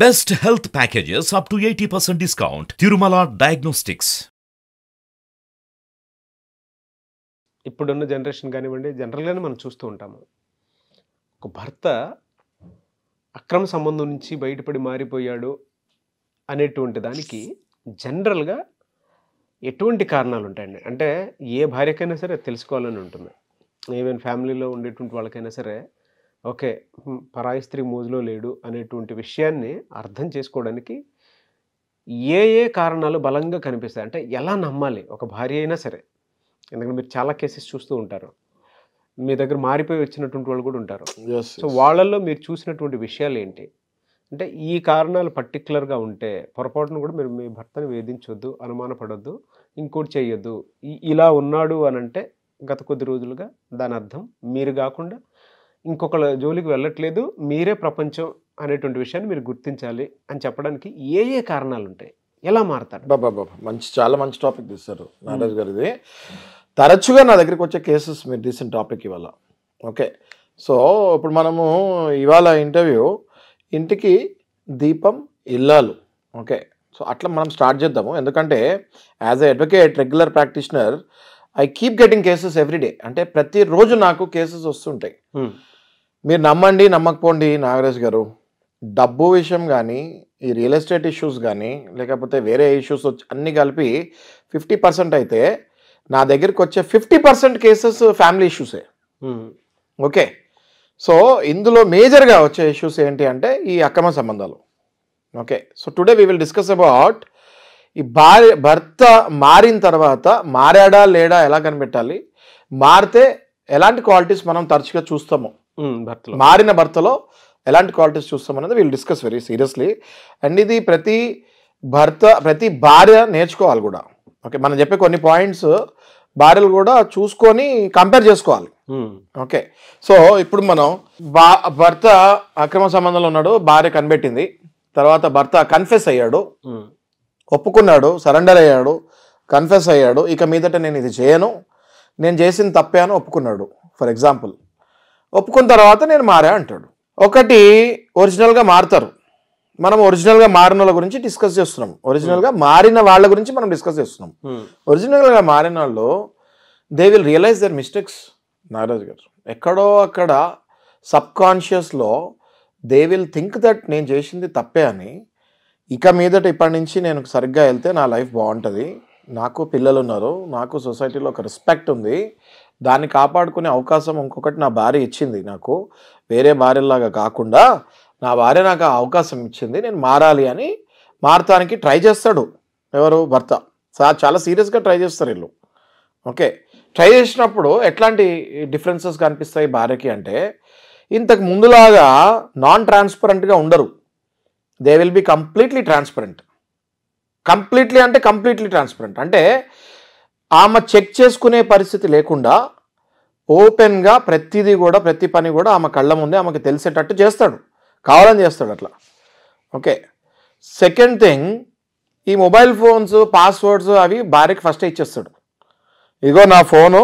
Best health packages up to eighty percent discount Tirumala diagnostics ఇప్పుడున్న generation కానివ్వండి జనరల్గానే మనం చూస్తూ ఉంటాము ఒక భర్త అక్రమ సంబంధం నుంచి బయటపడి మారిపోయాడు అనేటువంటి దానికి జనరల్గా ఎటువంటి కారణాలు ఉంటాయండి అంటే ఏ భార్యకైనా సరే తెలుసుకోవాలని ఉంటుంది ఈవెన్ ఫ్యామిలీలో ఉండేటువంటి వాళ్ళకైనా సరే ఓకే పరాయి స్త్రీ మోజులో లేడు అనేటువంటి విషయాన్ని అర్థం చేసుకోవడానికి ఏ ఏ కారణాలు బలంగా కనిపిస్తాయి అంటే ఎలా నమ్మాలి ఒక భార్య అయినా సరే ఎందుకంటే మీరు చాలా కేసెస్ చూస్తూ ఉంటారు మీ దగ్గర మారిపోయి వచ్చినటువంటి వాళ్ళు కూడా ఉంటారు సో వాళ్ళల్లో మీరు చూసినటువంటి విషయాలు ఏంటి అంటే ఈ కారణాలు పర్టికులర్గా ఉంటే పొరపాటును కూడా మీరు మీ భర్తను వేధించొద్దు అనుమానపడొద్దు ఇంకోటి చేయొద్దు ఇలా ఉన్నాడు అని అంటే గత కొద్ది రోజులుగా దాని అర్థం మీరు కాకుండా ఇంకొకళ్ళ జోలికి వెళ్ళట్లేదు మీరే ప్రపంచం అనేటువంటి విషయాన్ని మీరు గుర్తించాలి అని చెప్పడానికి ఏ ఏ కారణాలు ఉంటాయి ఎలా మారతారు బాబా బాబా మంచి చాలా మంచి టాపిక్ తీస్తారు నారాజ్ గారిది తరచుగా నా దగ్గరికి వచ్చే కేసెస్ మీరు తీసిన టాపిక్ ఇవాళ ఓకే సో ఇప్పుడు మనము ఇవాళ ఇంటర్వ్యూ ఇంటికి దీపం ఇల్లాలు ఓకే సో అట్లా మనం స్టార్ట్ చేద్దాము ఎందుకంటే as a advocate regular practitioner I keep getting cases everyday అంటే ప్రతిరోజు నాకు కేసెస్ వస్తుంటాయి hmm. మీరు నమ్మండి నమ్మకపోండి నాగరాజ్ గారు డబ్బు విషయం కానీ ఈ రియల్ ఎస్టేట్ ఇష్యూస్ కానీ లేకపోతే వేరే ఇష్యూస్ వచ్చి అన్నీ కలిపి ఫిఫ్టీ పర్సెంట్ అయితే నా దగ్గరికి వచ్చే ఫిఫ్టీ పర్సెంట్ కేసెస్ ఫ్యామిలీ ఇష్యూసే ఓకే సో ఇందులో మేజర్గా వచ్చే ఇష్యూస్ ఏంటి అంటే ఈ అక్రమ సంబంధాలు okay so today we will discuss about ఈ భార్య భర్త మారిన తర్వాత మారాడా లేడా ఎలా కనిపెట్టాలి మారితే ఎలాంటి క్వాలిటీస్ మనం తరచుగా చూస్తాము భర్తలో మారిన భర్తలో ఎలాంటి క్వాలిటీస్ చూస్తాం అనేది వీళ్ళు డిస్కస్ వెరీ సీరియస్లీ అండ్ ఇది ప్రతి భర్త ప్రతి భార్య నేర్చుకోవాలి కూడా ఓకే మనం చెప్పే కొన్ని పాయింట్స్ భార్యలు కూడా చూసుకొని కంపేర్ చేసుకోవాలి ఓకే సో ఇప్పుడు మనం భర్త అక్రమ సంబంధంలో ఉన్నాడు భార్య కనిపెట్టింది తర్వాత భర్త కన్ఫెస్ అయ్యాడు ఒప్పుకున్నాడు సరెండర్ అయ్యాడు కన్ఫెస్ అయ్యాడు ఇక మీదట నేను ఇది చేయను నేను చేసిన తప్పే అని ఒప్పుకున్నాడు ఫర్ ఎగ్జాంపుల్ ఒప్పుకున్న తర్వాత నేను మారా అంటాడు ఒకటి ఒరిజినల్గా మారుతారు మనం ఒరిజినల్గా మారిన వాళ్ళ గురించి డిస్కస్ చేస్తున్నాం ఒరిజినల్గా hmm. మారిన వాళ్ళ గురించి మనం డిస్కస్ చేస్తున్నాం hmm. ఒరిజినల్గా మారిన వాళ్ళు they will realise their mistakes Nagaraj గారు ఎక్కడో అక్కడ సబ్ కాన్షియస్లో దే విల్ థింక్ దట్ నేను చేసింది తప్పే అని ఇక మీదట ఇప్పటి నుంచి నేను సరిగ్గా వెళ్తే నా లైఫ్ బాగుంటుంది నాకు పిల్లలు ఉన్నారు నాకు సొసైటీలో ఒక రెస్పెక్ట్ ఉంది దాన్ని కాపాడుకునే అవకాశం ఇంకొకటి నా భార్య ఇచ్చింది నాకు వేరే భార్యలాగా కాకుండా నా భార్య నాకు ఆ అవకాశం ఇచ్చింది నేను మారాలి అని మారటానికి ట్రై చేస్తాడు ఎవరు భర్త చాలా సీరియస్గా ట్రై చేస్తారు వీళ్ళు ఓకే ట్రై చేసినప్పుడు ఎట్లాంటి డిఫరెన్సెస్ కనిపిస్తాయి భార్యకి అంటే ఇంతకు ముందులాగా నాన్ ట్రాన్స్పరెంట్గా ఉండరు they will be completely transparent completely అంటే కంప్లీట్లీ ట్రాన్స్పరెంట్ అంటే ఆమె చెక్ చేసుకునే పరిస్థితి లేకుండా ఓపెన్గా ప్రతిదీ కూడా ప్రతి పని కూడా ఆమె కళ్ళ ముందే ఆమెకు తెలిసేటట్టు చేస్తాడు కావాలని చేస్తాడు అట్లా ఓకే సెకండ్ థింగ్ ఈ మొబైల్ ఫోన్స్ పాస్వర్డ్స్ అవి భార్యకి ఫస్ట్ ఇచ్చేస్తాడు ఇగో నా ఫోను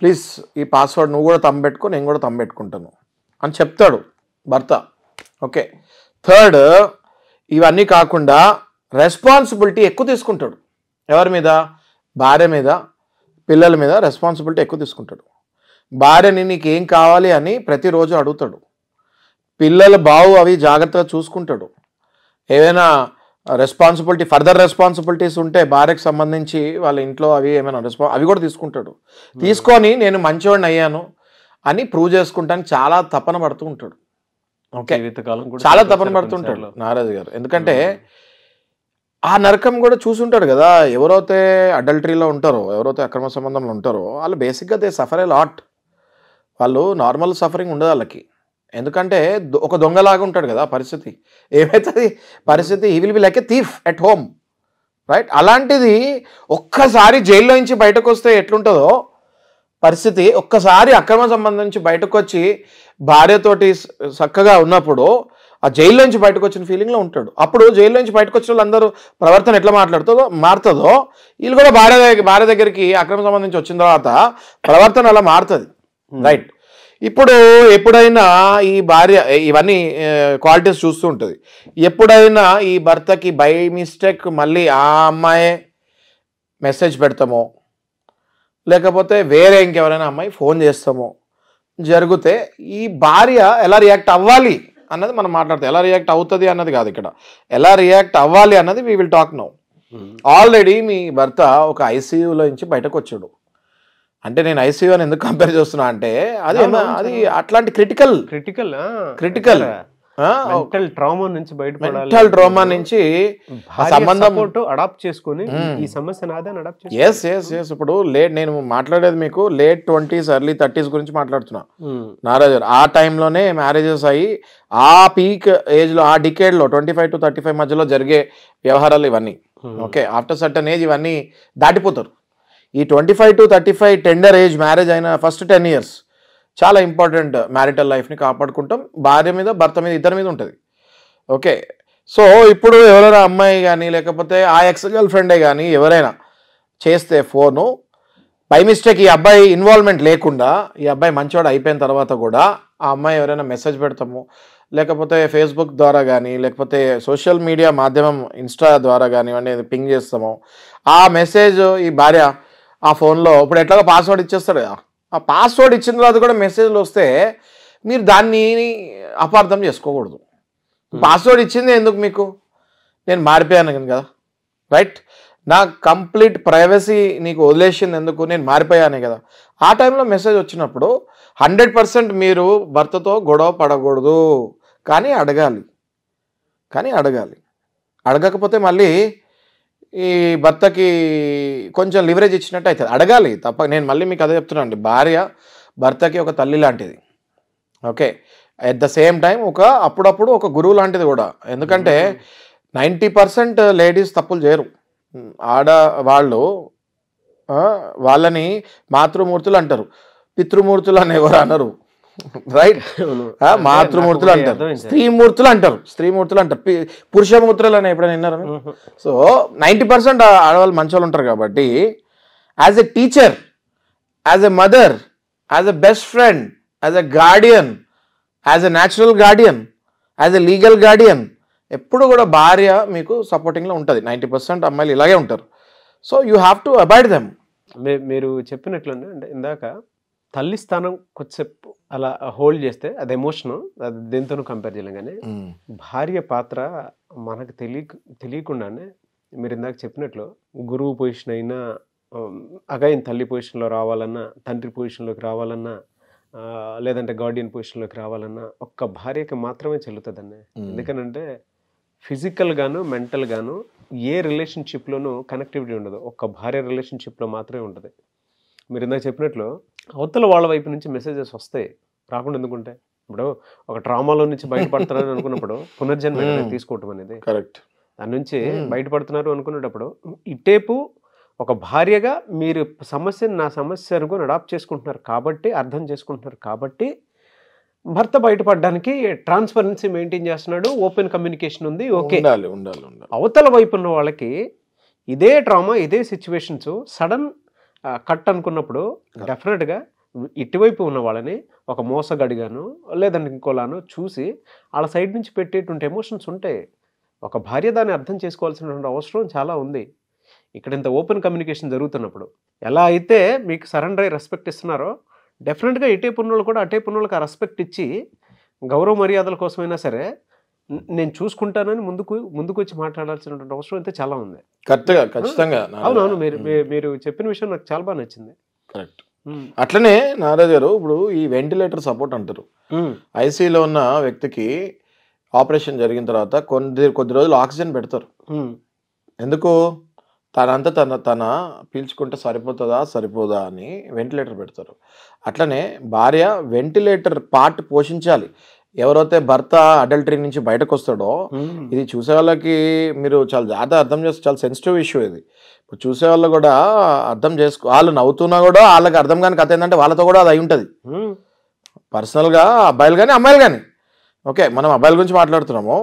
ప్లీజ్ ఈ పాస్వర్డ్ నువ్వు కూడా తమ్మెట్టుకో నేను కూడా తమ్మెట్టుకుంటాను అని చెప్తాడు భర్త ఓకే థర్డ్ ఇవన్నీ కాకుండా రెస్పాన్సిబిలిటీ ఎక్కువ తీసుకుంటాడు ఎవరి మీద భార్య మీద పిల్లల మీద రెస్పాన్సిబిలిటీ ఎక్కువ తీసుకుంటాడు భార్యని నీకేం కావాలి అని ప్రతిరోజు అడుగుతాడు పిల్లల బావు అవి జాగ్రత్తగా చూసుకుంటాడు ఏవైనా రెస్పాన్సిబిలిటీ ఫర్దర్ రెస్పాన్సిబిలిటీస్ ఉంటే భార్యకు సంబంధించి వాళ్ళ ఇంట్లో అవి ఏమైనా రెస్పా అవి కూడా తీసుకుంటాడు hmm. తీసుకొని నేను మంచివాడిని అయ్యాను అని ప్రూవ్ చేసుకుంటాను చాలా తపన పడుతూ ఉంటాడు చాలా తపన పడుతుంటాడు నారాజు గారు ఎందుకంటే ఆ నరకం కూడా చూసుంటాడు కదా ఎవరైతే అడల్టరీలో ఉంటారో ఎవరైతే అక్రమ సంబంధంలో ఉంటారో వాళ్ళు బేసిక్గా దే సఫర్ ఏ లాట్ వాళ్ళు నార్మల్ సఫరింగ్ ఉండదు వాళ్ళకి ఎందుకంటే ఒక దొంగలాగా ఉంటాడు కదా పరిస్థితి ఏమవుతుంది పరిస్థితి he will be like a thief at home right అలాంటిది ఒక్కసారి జైల్లో నుంచి బయటకు వస్తే ఎట్లుంటుందో పరిస్థితి ఒక్కసారి అక్రమ సంబంధించి బయటకు వచ్చి భార్యతోటి చక్కగా ఉన్నప్పుడు ఆ జైల్లో నుంచి బయటకు వచ్చిన ఫీలింగ్లో ఉంటాడు అప్పుడు జైల్లో నుంచి బయటకు వచ్చిన వాళ్ళందరూ ప్రవర్తన ఎట్లా మాట్లాడుతుందో మారుతుందో వీళ్ళు కూడా భార్య దగ్గర భార్య దగ్గరికి అక్రమ సంబంధించి వచ్చిన తర్వాత ప్రవర్తన అలా మారుతుంది రైట్ hmm. ఇప్పుడు ఎప్పుడైనా ఈ భార్య ఇవన్నీ క్వాలిటీస్ చూస్తూ ఉంటుంది ఎప్పుడైనా ఈ భర్తకి బై మిస్టేక్ మళ్ళీ ఆ అమ్మాయే మెసేజ్ పెడతామో లేకపోతే వేరే ఇంకెవరైనా అమ్మాయి ఫోన్ చేస్తామో జరిగితే ఈ భార్య ఎలా రియాక్ట్ అవ్వాలి అన్నది మనం మాట్లాడతాం ఎలా రియాక్ట్ అవుతుంది అన్నది కాదు ఇక్కడ ఎలా రియాక్ట్ అవ్వాలి అన్నది we will talk now already మీ భర్త ఒక ఐసీయూలో నుంచి బయటకు వచ్చాడు అంటే నేను ఐసీయూ అని ఎందుకు కంపేర్ చేస్తున్నా అంటే అది అది అట్లాంటి critical critical critical mental trauma నుంచి బయటపడాలి ట్రామా నుంచి సంబంధం అడాప్ట్ చేసుకుని ఈ hmm. సమస్య అడాప్ట్ ఎస్ ఎస్ ఎస్ ఇప్పుడు లేట్ నేను మాట్లాడేది మీకు లేట్ ట్వంటీస్ ఎర్లీ థర్టీస్ గురించి మాట్లాడుతున్నా hmm. నారాజ్ ఆ టైంలోనే మ్యారేజెస్ అయ్యి ఆ పీక్ ఏజ్ లో ఆ లో twenty five to thirty five మధ్యలో జరిగే వ్యవహారాలు ఇవన్నీ ఓకే ఆఫ్టర్ సర్టన్ ఏజ్ ఇవన్నీ దాటిపోతారు ఈ twenty five to thirty five tender age marriage అయిన ఫస్ట్ టెన్ ఇయర్స్ చాలా ఇంపార్టెంట్ మ్యారిటల్ లైఫ్ని కాపాడుకుంటాం భార్య మీద భర్త మీద ఇద్దరి మీద ఉంటుంది ఓకే సో ఇప్పుడు ఎవరైనా అమ్మాయి కానీ లేకపోతే ఆ ఎక్స్ గర్ల్ ఫ్రెండే కానీ ఎవరైనా చేస్తే ఫోను బై మిస్టేక్ ఈ అబ్బాయి ఇన్వాల్వ్మెంట్ లేకుండా ఈ అబ్బాయి మంచివాడు అయిపోయిన తర్వాత కూడా ఆ అమ్మాయి ఎవరైనా మెసేజ్ పెడతాము లేకపోతే ఫేస్బుక్ ద్వారా కానీ లేకపోతే సోషల్ మీడియా మాధ్యమం ఇన్స్టా ద్వారా కానివ్వండి పింగ్ చేస్తాము ఆ మెసేజ్ ఈ భార్య ఆ ఫోన్లో ఇప్పుడు ఎట్లాగో పాస్వర్డ్ ఇచ్చేస్తాడు కదా ఆ పాస్వర్డ్ ఇచ్చిన తర్వాత కూడా మెసేజ్లు వస్తే మీరు దాన్ని అపార్థం చేసుకోకూడదు పాస్వర్డ్ ఇచ్చింది ఎందుకు మీకు నేను మారిపోయాను కదా రైట్ నా కంప్లీట్ ప్రైవసీ నీకు వదిలేసింది ఎందుకు నేను మారిపోయానే కదా ఆ టైంలో మెసేజ్ వచ్చినప్పుడు హండ్రెడ్ పర్సెంట్ మీరు భర్తతో గొడవ పడకూడదు కానీ అడగాలి కానీ అడగాలి అడగకపోతే మళ్ళీ ఈ భర్తకి కొంచెం లివరేజ్ ఇచ్చినట్టు అవుతుంది అడగాలి తప్ప నేను మళ్ళీ మీకు అదే చెప్తున్నాను భార్య భర్తకి ఒక తల్లి లాంటిది okay at the same time ఒక అప్పుడప్పుడు ఒక గురువు లాంటిది కూడా ఎందుకంటే నైంటీ పర్సెంట్ లేడీస్ తప్పులు చేయరు ఆడ వాళ్ళు వాళ్ళని మాతృమూర్తులు అంటారు పితృమూర్తులు అనేవారు అనరు రైట్ మాతృమూర్తులు అంటారు స్త్రీమూర్తులు అంటారు స్త్రీమూర్తులు అంటారు పురుషమూర్తులు అని ఎప్పుడైనా విన్నారు సో నైంటీ పర్సెంట్ ఆడవాళ్ళు మంచోళ్ళు ఉంటారు కాబట్టి as a teacher as a mother as a best friend as a guardian as a natural guardian as a legal guardian ఎప్పుడు కూడా భార్య మీకు సపోర్టింగ్లో ఉంటుంది నైంటీ పర్సెంట్ అమ్మాయిలు ఇలాగే ఉంటారు so you have to avoid them మీరు చెప్పినట్లు అంటే ఇందాక తల్లి స్థానం కొద్దిసేపు అలా హోల్డ్ చేస్తే అది ఎమోషన్ అది దేంతోనూ కంపేర్ చేయలేం కానీ భార్య పాత్ర మనకు తెలియ తెలియకుండానే మీరు ఇందాక చెప్పినట్లు గురువు పొజిషన్ అయినా అగైన్ తల్లి పొజిషన్లో రావాలన్నా తండ్రి పొజిషన్లోకి రావాలన్నా లేదంటే గార్డియన్ పొజిషన్లోకి రావాలన్నా ఒక్క భార్యకి మాత్రమే చెల్లుతుందండి ఎందుకనంటే ఫిజికల్గాను మెంటల్గాను ఏ రిలేషన్షిప్లోనూ కనెక్టివిటీ ఉండదు ఒక్క భార్య రిలేషన్షిప్లో మాత్రమే ఉంటుంది మీరు ఇందాక చెప్పినట్లు అవతల వాళ్ళ వైపు నుంచి మెసేజెస్ వస్తాయి రాకుండా ఎందుకుంటే ఇప్పుడు ఒక ట్రామాలో నుంచి బయటపడుతున్నారని అనుకున్నప్పుడు పునర్జన్మ hmm. తీసుకోవటం అనేది కరెక్ట్ దాని నుంచి hmm. బయటపడుతున్నారు అనుకునేటప్పుడు ఇటేపు ఒక భార్యగా మీరు సమస్యను నా సమస్య అనుకుని అడాప్ట్ చేసుకుంటున్నారు కాబట్టి అర్థం చేసుకుంటున్నారు కాబట్టి భర్త బయటపడడానికి ట్రాన్స్పరెన్సీ మెయింటైన్ చేస్తున్నాడు ఓపెన్ కమ్యూనికేషన్ ఉంది ఓకే అవతల వైపు ఉన్న వాళ్ళకి ఇదే ట్రామా ఇదే సిచ్యువేషన్స్ సడన్ కట్ అనుకున్నప్పుడు డెఫినెట్గా ఇటువైపు ఉన్న వాళ్ళని ఒక మోసగడిగాను లేదంటే ఇంకోలాను చూసి వాళ్ళ సైడ్ నుంచి పెట్టేటువంటి ఎమోషన్స్ ఉంటాయి ఒక భార్య దాన్ని అర్థం చేసుకోవాల్సినటువంటి అవసరం చాలా ఉంది ఇక్కడ ఇంత ఓపెన్ కమ్యూనికేషన్ జరుగుతున్నప్పుడు ఎలా అయితే మీకు సరెండర్ అయ్యి రెస్పెక్ట్ ఇస్తున్నారో డెఫినెట్గా ఇటే పన్నులు కూడా అటే పన్నులకు ఆ రెస్పెక్ట్ ఇచ్చి గౌరవ మర్యాదల కోసమైనా సరే నేను చూసుకుంటానని ముందుకు ముందుకు వచ్చి మాట్లాడాల్సినటువంటి అవసరం అయితే చాలా ఉంది కరెక్ట్గా ఖచ్చితంగా అవునవును మీరు మీరు చెప్పిన విషయం నాకు చాలా బాగా నచ్చింది కరెక్ట్ అట్లనే నారాజు గారు ఇప్పుడు ఈ వెంటిలేటర్ సపోర్ట్ అంటారు ఐసీలో ఉన్న వ్యక్తికి ఆపరేషన్ జరిగిన తర్వాత కొన్ని కొద్ది రోజులు ఆక్సిజన్ పెడతారు ఎందుకు తనంతా తన తన పీల్చుకుంటే సరిపోతుందా సరిపోదా అని వెంటిలేటర్ పెడతారు అట్లనే భార్య వెంటిలేటర్ పార్ట్ పోషించాలి ఎవరైతే భర్త అడల్టరీ నుంచి బయటకు వస్తాడో hmm. ఇది చూసే వాళ్ళకి మీరు చాలా జాగ్రత్త అర్థం చేస్తే చాలా సెన్సిటివ్ ఇష్యూ ఇది ఇప్పుడు చూసే వాళ్ళు కూడా అర్థం చేసుకో వాళ్ళు నవ్వుతున్నా కూడా వాళ్ళకి అర్థం కాని కథ ఏంటంటే వాళ్ళతో కూడా అది అయి ఉంటుంది hmm. పర్సనల్గా అబ్బాయిలు కానీ అమ్మాయిలు కానీ ఓకే మనం అబ్బాయిల గురించి మాట్లాడుతున్నాము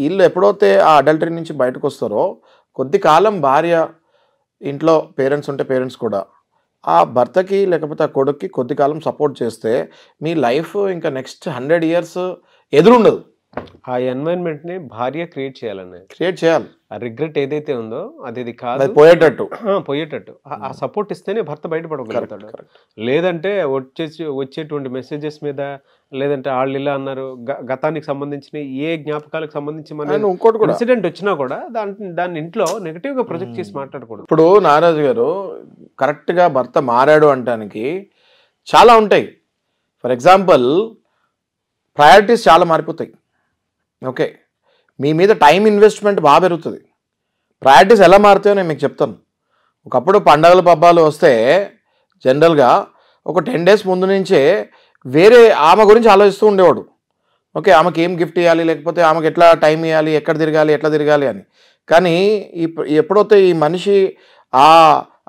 వీళ్ళు ఎప్పుడైతే ఆ అడల్టరీ నుంచి బయటకు వస్తారో కొద్ది కాలం భార్య ఇంట్లో పేరెంట్స్ ఉంటే పేరెంట్స్ కూడా ఆ భర్తకి లేకపోతే ఆ కొడుక్కి కాలం సపోర్ట్ చేస్తే మీ లైఫ్ ఇంకా నెక్స్ట్ హండ్రెడ్ ఇయర్స్ ఎదురుండదు ఆ ని భార్య క్రియేట్ చేయాలని క్రియేట్ చేయాలి ఆ రిగ్రెట్ ఏదైతే ఉందో అది ఇది కాదు పోయేటట్టు పోయేటట్టు ఆ సపోర్ట్ ఇస్తేనే భర్త బయటపడగలుగుతాడు లేదంటే వచ్చేసి వచ్చేటువంటి మెసేజెస్ మీద లేదంటే వాళ్ళు ఇలా అన్నారు గతానికి సంబంధించిన ఏ జ్ఞాపకాలకు సంబంధించి ఇంకోటి కూడా ఇన్సిడెంట్ వచ్చినా కూడా దాని దాన్ని ఇంట్లో గా ప్రొజెక్ట్ చేసి మాట్లాడకూడదు ఇప్పుడు నారాజు గారు కరెక్ట్గా భర్త మారాడు అంటానికి చాలా ఉంటాయి ఫర్ ఎగ్జాంపుల్ ప్రయారిటీస్ చాలా మారిపోతాయి ఓకే మీ మీద టైం ఇన్వెస్ట్మెంట్ బాగా పెరుగుతుంది ప్రయారిటీస్ ఎలా మారుతాయో నేను మీకు చెప్తాను ఒకప్పుడు పండగలు పబ్బాలు వస్తే జనరల్గా ఒక టెన్ డేస్ ముందు నుంచే వేరే ఆమె గురించి ఆలోచిస్తూ ఉండేవాడు ఓకే ఆమెకి ఏం గిఫ్ట్ ఇవ్వాలి లేకపోతే ఆమెకి ఎట్లా టైం ఇవ్వాలి ఎక్కడ తిరగాలి ఎట్లా తిరగాలి అని కానీ ఈ ఎప్పుడైతే ఈ మనిషి ఆ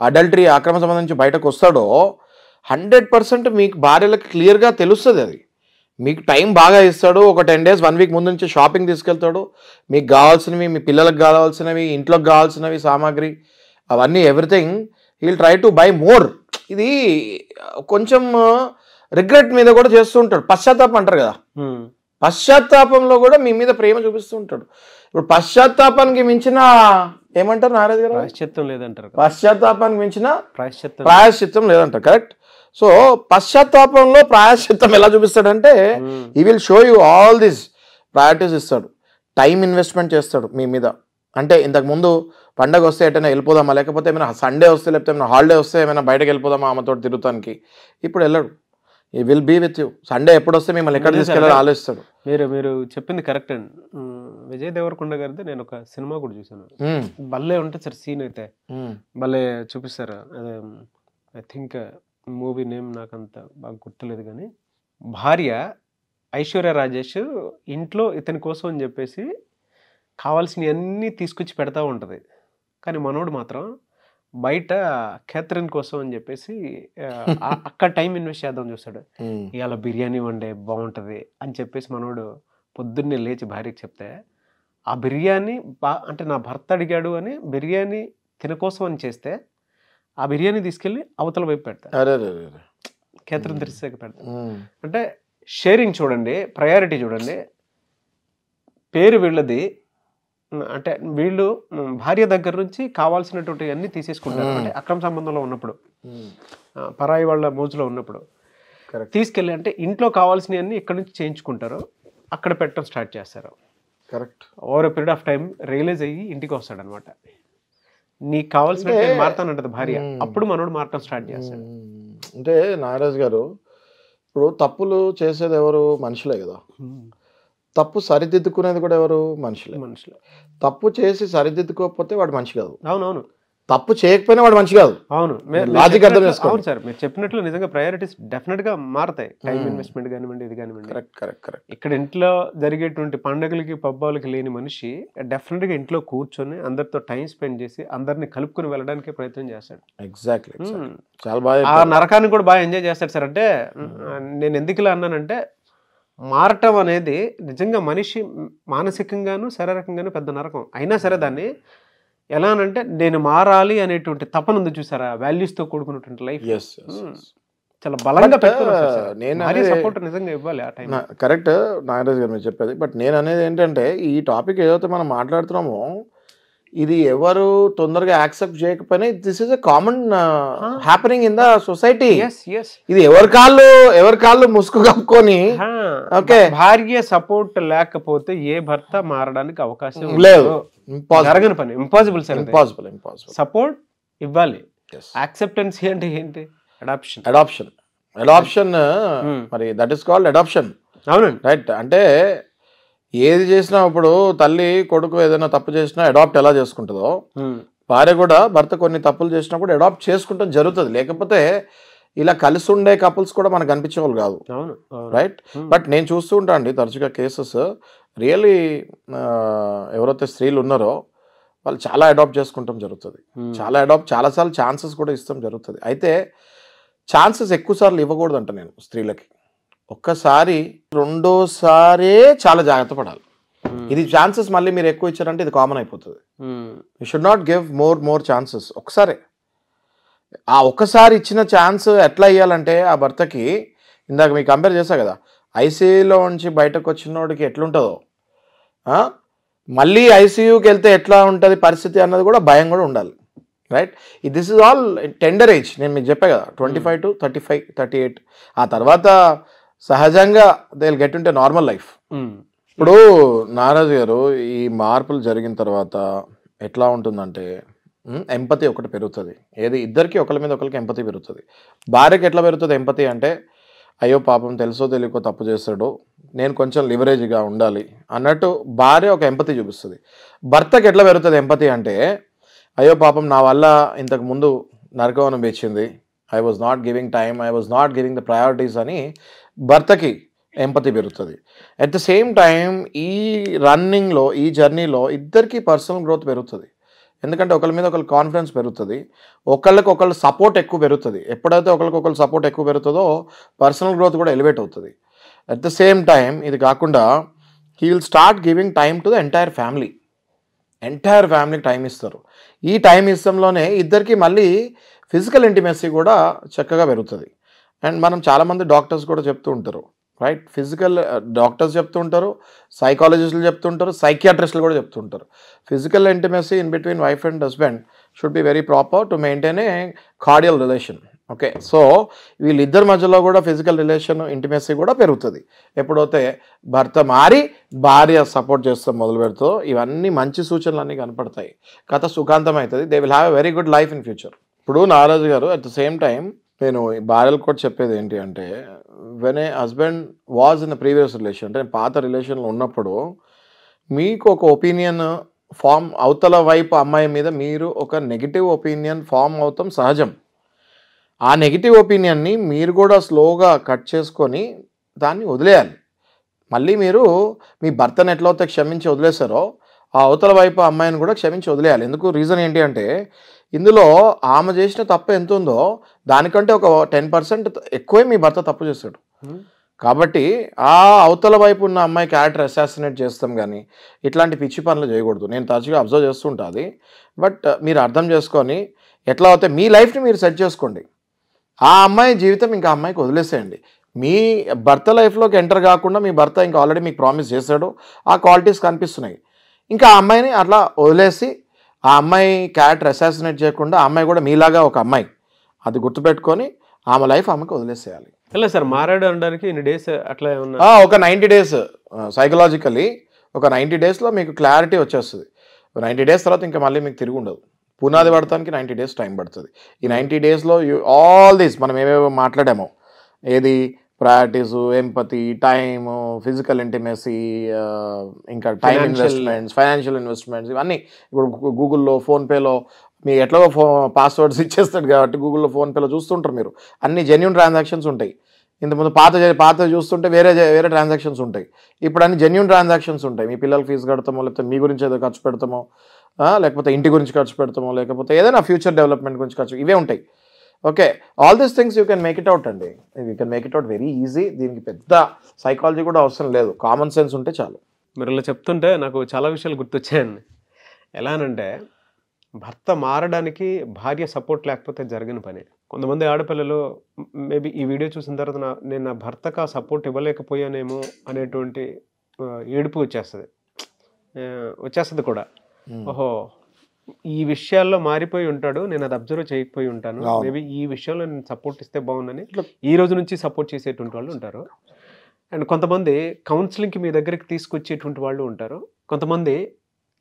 అడల్టరీ ఆక్రమ సంబంధించి బయటకు వస్తాడో హండ్రెడ్ పర్సెంట్ మీకు భార్యలకు క్లియర్గా తెలుస్తుంది అది మీకు టైం బాగా ఇస్తాడు ఒక టెన్ డేస్ వన్ వీక్ ముందు నుంచి షాపింగ్ తీసుకెళ్తాడు మీకు కావాల్సినవి మీ పిల్లలకు కావాల్సినవి ఇంట్లోకి కావాల్సినవి సామాగ్రి అవన్నీ everything he'll try to buy more ఇది కొంచెం రిగ్రెట్ మీద కూడా చేస్తూ ఉంటాడు పశ్చాత్తాపం అంటారు కదా పశ్చాత్తాపంలో కూడా మీ మీద ప్రేమ చూపిస్తూ ఉంటాడు ఇప్పుడు పశ్చాత్తాపానికి మించిన ఏమంటారు నారాజు గారు ప్రాయశ్చిత్తం లేదంటారు పశ్చాత్తాపానికి మించిన ప్రాయశ్చిత్తం ప్రాయశ్చిత్తం లేదంటారు కరెక్ట్ సో పశ్చాత్తాపంలో ప్రాయశ్చిత్తం ఎలా చూపిస్తాడంటే he will show you all this priorities ఇస్తాడు టైం ఇన్వెస్ట్మెంట్ చేస్తాడు మీ మీద అంటే ఇంతకుముందు పండగ వస్తే ఎటైనా వెళ్ళిపోదామా లేకపోతే ఏమైనా సండే వస్తే లేకపోతే ఏమైనా హాలిడే వస్తే ఏమైనా బయటకు వెళ్ళిపోదామా ఆమెతో తిరుగుతానికి ఇప్పుడు వెళ్ళడు he will be with you Sunday ఎప్పుడు వస్తే మిమ్మల్ని ఎక్కడ తీసుకెళ్ళాలి ఆలోచిస్తాడు మీరు మీరు చెప్పింది కరెక్ట్ అండి విజయ్ దేవరకొండ గారిది నేను ఒక సినిమా కూడా చూశాను hmm. భలే ఉంటుంది సార్ సీన్ అయితే hmm. భలే చూపిస్తారు ఐ థింక్ మూవీ నేమ్ నాకు అంత బాగా గుర్తులేదు కానీ భార్య ఐశ్వర్య రాజేష్ ఇంట్లో ఇతని కోసం అని చెప్పేసి కావాల్సినవన్నీ తీసుకొచ్చి పెడతా ఉంటుంది కానీ మనోడు మాత్రం బయట క్యాథరిన్ కోసం అని చెప్పేసి అక్కడ టైం ఇన్వెస్ట్ చేద్దాం చూస్తాడు ఇవాళ బిర్యానీ వండే బాగుంటుంది అని చెప్పేసి మనోడు పొద్దున్నే లేచి భార్యకి చెప్తే ఆ బిర్యానీ బా అంటే నా భర్త అడిగాడు అని బిర్యానీ తినకోసం అని చేస్తే ఆ బిర్యానీ తీసుకెళ్ళి అవతల వైపు పెడతారు కేంద్రం తెరిసాక పెడతారు అంటే షేరింగ్ చూడండి ప్రయారిటీ చూడండి పేరు వీళ్ళది అంటే వీళ్ళు భార్య దగ్గర నుంచి కావాల్సినటువంటి అన్ని తీసేసుకుంటారు అంటే అక్రమ సంబంధంలో ఉన్నప్పుడు పరాయి వాళ్ళ మోజులో ఉన్నప్పుడు తీసుకెళ్ళి అంటే ఇంట్లో కావాల్సినవన్నీ ఇక్కడ నుంచి చేయించుకుంటారు అక్కడ పెట్టడం స్టార్ట్ చేస్తారు correct over period of time realise అయ్యి ఇంటికి వస్తాడు అనమాట నీకు కావాల్సిన మారుతానంట భార్య అప్పుడు మనోడు మారటం స్టార్ట్ చేస్తాడు అంటే నాగరాజ్ గారు ఇప్పుడు తప్పులు చేసేది ఎవరు మనుషులే కదా తప్పు సరిదిద్దుకునేది కూడా ఎవరు మనుషులే మనుషులే తప్పు చేసి సరిదిద్దుకోకపోతే వాడు మనిషి కాదు అవునవును తప్పు చేయకపోయినా వాడు మంచి కాదు అవును లాజిక్ అర్థం చేసుకోవాలి అవును సార్ మీరు చెప్పినట్లు నిజంగా ప్రయారిటీస్ డెఫినెట్ గా మారతాయి టైం ఇన్వెస్ట్మెంట్ hmm. కానివ్వండి ఇది కానివ్వండి కరెక్ట్ కరెక్ట్ కరెక్ట్ ఇక్కడ ఇంట్లో జరిగేటువంటి పండుగలకి పబ్బాలకి లేని మనిషి డెఫినెట్ గా ఇంట్లో కూర్చొని అందరితో టైం స్పెండ్ చేసి అందరిని కలుపుకుని వెళ్ళడానికి ప్రయత్నం చేస్తాడు ఎగ్జాక్ట్లీ hmm. చాలా బాగా ఆ నరకాన్ని కూడా బాగా ఎంజాయ్ చేస్తాడు సార్ అంటే hmm. నేను ఎందుకు ఇలా అన్నానంటే మారటం అనేది నిజంగా మనిషి మానసికంగాను శారీరకంగాను పెద్ద నరకం అయినా సరే దాన్ని ఎలా అంటే నేను మారాలి అనేటువంటి తపన ఉంది చూసారా వాల్యూస్తో కూడుకున్నటువంటి లైఫ్ చాలా బలంగా uh, నేను సపోర్ట్ నిజంగా ఇవ్వాలి ఆ టైం కరెక్ట్ నాగరాజు గారు మీరు చెప్పేది బట్ నేను అనేది ఏంటంటే ఈ టాపిక్ ఏదైతే మనం మాట్లాడుతున్నామో ఇది ఎవరు తొందరగా యాక్సెప్ట్ చేయకపోయినా this is a common happening in the society ఇది ఎవరి కాళ్ళు ఎవరి కాళ్ళు ముసుగు కప్పుకొని ఓకే భార్య సపోర్ట్ లేకపోతే ఏ భర్త మారడానికి అవకాశం లేదు జరగని పని impossible sir impossible impossible support ఇవ్వాలి యాక్సెప్టెన్సీ hmm. అంటే ఏంటి అడాప్షన్ అడాప్షన్ అడాప్షన్ మరి దట్ ఇస్ కాల్డ్ అడాప్షన్ అవునండి రైట్ అంటే ఏది చేసినా ఇప్పుడు తల్లి కొడుకు ఏదైనా తప్పు చేసినా అడాప్ట్ ఎలా చేసుకుంటుందో భార్య కూడా భర్త కొన్ని తప్పులు చేసినప్పుడు అడాప్ట్ చేసుకుంటాం జరుగుతుంది లేకపోతే ఇలా కలిసి ఉండే కపుల్స్ కూడా మనకు అనిపించేవాళ్ళు కాదు రైట్ బట్ నేను చూస్తూ ఉంటాను అండి తరచుగా కేసెస్ రియల్లీ ఎవరైతే స్త్రీలు ఉన్నారో వాళ్ళు చాలా అడాప్ట్ చేసుకుంటాం జరుగుతుంది చాలా అడాప్ట్ చాలాసార్లు ఛాన్సెస్ కూడా ఇస్తాం జరుగుతుంది అయితే ఛాన్సెస్ ఎక్కువసార్లు ఇవ్వకూడదంట నేను స్త్రీలకి ఒక్కసారి రెండోసారే చాలా జాగ్రత్త పడాలి hmm. ఇది ఛాన్సెస్ మళ్ళీ మీరు ఎక్కువ ఇచ్చారంటే ఇది కామన్ అయిపోతుంది you should not give more more chances ఒకసారి ఆ ఒక్కసారి ఇచ్చిన ఛాన్స్ ఎట్లా ఇవ్వాలంటే ఆ భర్తకి ఇందాక మీకు కంపేర్ చేశా కదా ఐసీయూలో నుంచి బయటకు వచ్చినోడికి ఎట్లుంటుందో మళ్ళీ ఐసీయూకి వెళ్తే ఎట్లా ఉంటుంది పరిస్థితి అన్నది కూడా భయం కూడా ఉండాలి right this is all tender age నేను మీకు చెప్పా కదా twenty five to thirty five thirty eight ఆ తర్వాత సహజంగా దేల్ గెట్ ఉంటే నార్మల్ లైఫ్ ఇప్పుడు నారాజు గారు ఈ మార్పులు జరిగిన తర్వాత ఎట్లా ఉంటుందంటే ఎంపతి ఒకటి పెరుగుతుంది ఏది ఇద్దరికి ఒకరి మీద ఒకరికి ఎంపతి పెరుగుతుంది భార్యకి ఎట్లా పెరుగుతుంది ఎంపతి అంటే అయ్యో పాపం తెలుసో తెలియకో తప్పు చేస్తాడు నేను కొంచెం లివరేజ్గా ఉండాలి అన్నట్టు భార్య ఒక ఎంపతి చూపిస్తుంది భర్తకి ఎట్లా పెరుగుతుంది ఎంపతి అంటే అయ్యో పాపం నా వల్ల ఇంతకు ముందు నరకం అనిపించింది I was not giving time I was not giving the priorities అని భర్తకి ఎంపతి పెరుగుతుంది అట్ ద సేమ్ టైం ఈ రన్నింగ్లో ఈ జర్నీలో ఇద్దరికి పర్సనల్ గ్రోత్ పెరుగుతుంది ఎందుకంటే ఒకరి మీద ఒకళ్ళ కాన్ఫిడెన్స్ పెరుగుతుంది ఒకళ్ళకి ఒకళ్ళు సపోర్ట్ ఎక్కువ పెరుగుతుంది ఎప్పుడైతే ఒకరికి ఒకరికొకరు సపోర్ట్ ఎక్కువ పెరుగుతుందో పర్సనల్ గ్రోత్ కూడా ఎలివేట్ అవుతుంది అట్ ద సేమ్ టైం ఇది కాకుండా he will start giving time to the entire family entire ఫ్యామిలీకి టైం ఇస్తారు ఈ టైం ఇస్తంలోనే ఇద్దరికి మళ్ళీ ఫిజికల్ ఇంటిమెసీ కూడా చక్కగా పెరుగుతుంది అండ్ మనం చాలామంది డాక్టర్స్ కూడా చెప్తూ ఉంటారు రైట్ ఫిజికల్ uh, డాక్టర్స్ చెప్తూ ఉంటారు సైకాలజిస్టులు చెప్తుంటారు సైకియాట్రిస్టులు కూడా చెప్తుంటారు physical intimacy in between wife and husband should be very proper to maintain a cordial relation okay so వీళ్ళిద్దరి మధ్యలో కూడా ఫిజికల్ రిలేషన్ ఇంటిమెసీ కూడా పెరుగుతుంది ఎప్పుడైతే భర్త మారి భార్య సపోర్ట్ చేస్తాం మొదలు పెడుతూ ఇవన్నీ మంచి సూచనలు అన్నీ కనపడతాయి కథ సుఖాంతం అవుతుంది they will have a very good life in future ఇప్పుడు నారాజు గారు అట్ ద సేమ్ టైం నేను భార్యలు కూడా చెప్పేది ఏంటి అంటే when a husband was in previous relation అంటే పాత రిలేషన్లో ఉన్నప్పుడు మీకు ఒక ఒపీనియన్ ఫామ్ అవతల వైపు అమ్మాయి మీద మీరు ఒక నెగిటివ్ ఒపీనియన్ ఫామ్ అవుతాం సహజం ఆ నెగిటివ్ ఒపీనియన్ని మీరు కూడా స్లోగా కట్ చేసుకొని దాన్ని వదిలేయాలి మళ్ళీ మీరు మీ భర్తను ఎట్లయితే క్షమించి వదిలేశారో ఆ అవతల వైపు అమ్మాయిని కూడా క్షమించి వదిలేయాలి ఎందుకు రీజన్ ఏంటి అంటే ఇందులో ఆమె చేసిన తప్పు ఎంత ఉందో దానికంటే ఒక టెన్ పర్సెంట్ ఎక్కువే మీ భర్త తప్పు చేశాడు కాబట్టి ఆ అవతల వైపు ఉన్న అమ్మాయి క్యారెక్టర్ అసాసినేట్ చేస్తాం కానీ ఇట్లాంటి పిచ్చి పనులు చేయకూడదు నేను తరచుగా అబ్జర్వ్ చేస్తుంటుంది బట్ మీరు అర్థం చేసుకొని ఎట్లా అవుతాయి మీ లైఫ్ని మీరు సెట్ చేసుకోండి ఆ అమ్మాయి జీవితం ఇంకా అమ్మాయికి వదిలేసేయండి మీ భర్త లైఫ్లోకి ఎంటర్ కాకుండా మీ భర్త ఇంకా ఆల్రెడీ మీకు ప్రామిస్ చేశాడు ఆ క్వాలిటీస్ కనిపిస్తున్నాయి ఇంకా ఆ అమ్మాయిని అట్లా వదిలేసి ఆ అమ్మాయి క్యారెక్టర్ అసాసినేట్ చేయకుండా అమ్మాయి కూడా మీలాగా ఒక అమ్మాయి అది గుర్తుపెట్టుకొని ఆమె లైఫ్ ఆమెకు వదిలేసేయాలి సార్ మారాడు అనడానికి ఇన్ని డేస్ అట్లా ఒక నైంటీ డేస్ సైకలాజికలీ ఒక నైంటీ డేస్లో మీకు క్లారిటీ వచ్చేస్తుంది నైంటీ డేస్ తర్వాత ఇంకా మళ్ళీ మీకు తిరిగి ఉండదు పునాది పడటానికి నైంటీ డేస్ టైం పడుతుంది ఈ నైంటీ డేస్లో ఆల్ దీస్ మనం ఏమేమో మాట్లాడామో ఏది priorities empathy time physical intimacy ఇంకా టైం ఇన్వెస్ట్మెంట్స్ ఫైనాన్షియల్ ఇన్వెస్ట్మెంట్స్ ఇవన్నీ ఇప్పుడు గూగుల్లో ఫోన్పేలో మీ ఎట్లాగో ఫో పాస్వర్డ్స్ ఇచ్చేస్తాడు కాబట్టి గూగుల్లో ఫోన్పేలో చూస్తుంటారు మీరు అన్ని జెన్యున్ ట్రాన్సాక్షన్స్ ఉంటాయి ఇంతకుముందు పాత పాత చూస్తుంటే వేరే వేరే ట్రాన్సాక్షన్స్ ఉంటాయి ఇప్పుడు అన్ని జెన్యున్ ట్రాన్సాక్షన్స్ ఉంటాయి మీ పిల్లల ఫీజు కడతామో లేకపోతే మీ గురించి ఏదో ఖర్చు పెడతామో లేకపోతే ఇంటి గురించి ఖర్చు పెడతామో లేకపోతే ఏదైనా ఫ్యూచర్ డెవలప్మెంట్ గురించి ఖర్చు ఇవే ఉంటాయి okay all these things you can make it out అండి you can make it out very easy దీనికి పెద్ద సైకాలజీ కూడా అవసరం లేదు కామన్ సెన్స్ ఉంటే చాలు మీరు ఇలా చెప్తుంటే నాకు చాలా విషయాలు గుర్తొచ్చాయండి ఎలానంటే భర్త మారడానికి భార్య సపోర్ట్ లేకపోతే జరిగిన పని కొంతమంది ఆడపిల్లలు మేబీ ఈ వీడియో చూసిన తర్వాత నా నేను నా భర్తకు ఆ సపోర్ట్ ఇవ్వలేకపోయానేమో అనేటువంటి ఏడుపు వచ్చేస్తుంది వచ్చేస్తుంది కూడా hmm. ఓహో ఈ విషయాల్లో మారిపోయి ఉంటాడు నేను అది అబ్జర్వ్ చేయకపోయి ఉంటాను మేబీ ఈ విషయంలో నేను సపోర్ట్ ఇస్తే బాగుందని ఈ రోజు నుంచి సపోర్ట్ చేసేటువంటి వాళ్ళు ఉంటారు అండ్ కొంతమంది కౌన్సిలింగ్కి మీ దగ్గరికి తీసుకొచ్చేటువంటి వాళ్ళు ఉంటారు కొంతమంది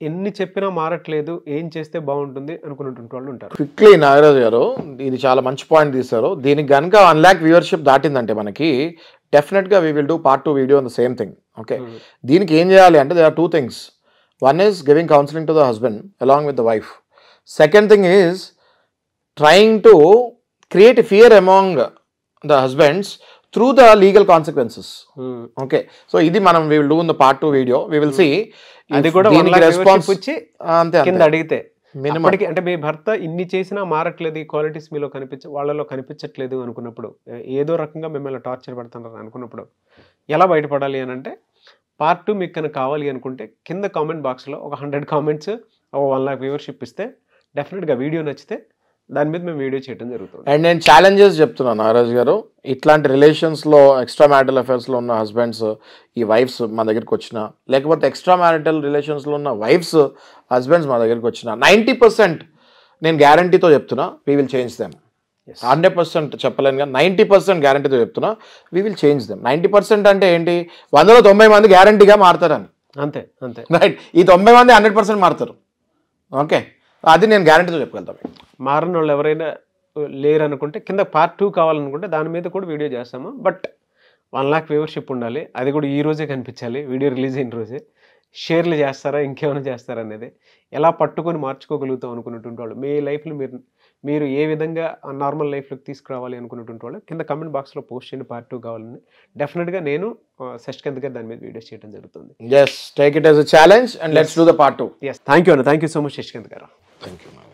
ఎన్ని చెప్పినా మారట్లేదు ఏం చేస్తే బాగుంటుంది అనుకున్నటువంటి వాళ్ళు ఉంటారు క్విక్లీ నాగరాజు గారు ఇది చాలా మంచి పాయింట్ తీశారు దీనికి కనుక వన్ ల్యాక్ వ్యూవర్షిప్ దాటిందంటే మనకి డెఫినెట్గా we will do part two video on the same thing okay దీనికి ఏం చేయాలి అంటే they are two things one is giving counselling to the husband along with the wife second thing is trying to create fear among the husbands through the legal consequences okay so ఇది మనం we will do in the part two video we will see అది కూడా response వచ్చి అంతే అడిగితే మినిమంకి అంటే మీ భర్త ఇన్ని చేసినా మారట్లేదు క్వాలిటీస్ మీలో కనిపించ వాళ్ళలో కనిపించట్లేదు అనుకున్నప్పుడు ఏదో రకంగా మిమ్మల్ని టార్చర్ పెడుతున్నారు అనుకున్నప్పుడు ఎలా బయటపడాలి అని అంటే పార్ట్ టూ మీకు కనుక కావాలి అనుకుంటే కింద కామెంట్ బాక్స్లో ఒక హండ్రెడ్ కామెంట్స్ ఒక వన్ లాక్ వ్యూవర్షిప్ ఇస్తే డెఫినెట్గా వీడియో నచ్చితే దాని మీద మేము వీడియో చేయడం జరుగుతుంది అండ్ నేను ఛాలెంజెస్ చెప్తున్నాను నాగరాజు గారు ఇట్లాంటి రిలేషన్స్లో ఎక్స్ట్రా మ్యారిటల్ అఫేర్స్లో ఉన్న హస్బెండ్స్ ఈ వైఫ్స్ మా దగ్గరికి వచ్చిన లేకపోతే ఎక్స్ట్రా మ్యారిటల్ రిలేషన్స్లో ఉన్న వైఫ్స్ హస్బెండ్స్ మా దగ్గరికి వచ్చిన నైంటీ పర్సెంట్ నేను గ్యారంటీతో చెప్తున్నా we will change them hundred percent చెప్పలేను కానీ నైంటీ పర్సెంట్ గ్యారంటీతో చెప్తున్నా we will change them ninety percent అంటే ఏంటి వందలో తొంభై మంది గ్యారంటీగా మారుతారని అంతే అంతే రైట్ ఈ తొంభై మంది హండ్రెడ్ పర్సెంట్ మారుతారు ఓకే అది నేను గ్యారంటీతో చెప్పగలుగుతాను మారని వాళ్ళు ఎవరైనా లేరు అనుకుంటే కింద పార్ట్ టూ కావాలనుకుంటే దాని మీద కూడా వీడియో చేస్తాము బట్ వన్ లాక్ వ్యూవర్షిప్ ఉండాలి అది కూడా ఈ రోజే కనిపించాలి వీడియో రిలీజ్ అయిన రోజే షేర్లు చేస్తారా ఇంకేమైనా చేస్తారా అనేది ఎలా పట్టుకొని మార్చుకోగలుగుతాం అనుకున్నటువంటి వాళ్ళు మీ లైఫ్లో మీరు మీరు ఏ విధంగా నార్మల్ లైఫ్లోకి తీసుకురావాలి అనుకున్నటువంటి వాళ్ళు కింద కమెంట్ బాక్స్లో పోస్ట్ చేయండి పార్ట్ టూ కావాలని డెఫినెట్గా నేను సెస్ట్ కింద దాని మీద వీడియోస్ చేయడం జరుగుతుంది yes take it yes challenge and let's do the part two yes thank you అన్న thank you so much Shashikanth గారు థ్యాంక్ యూ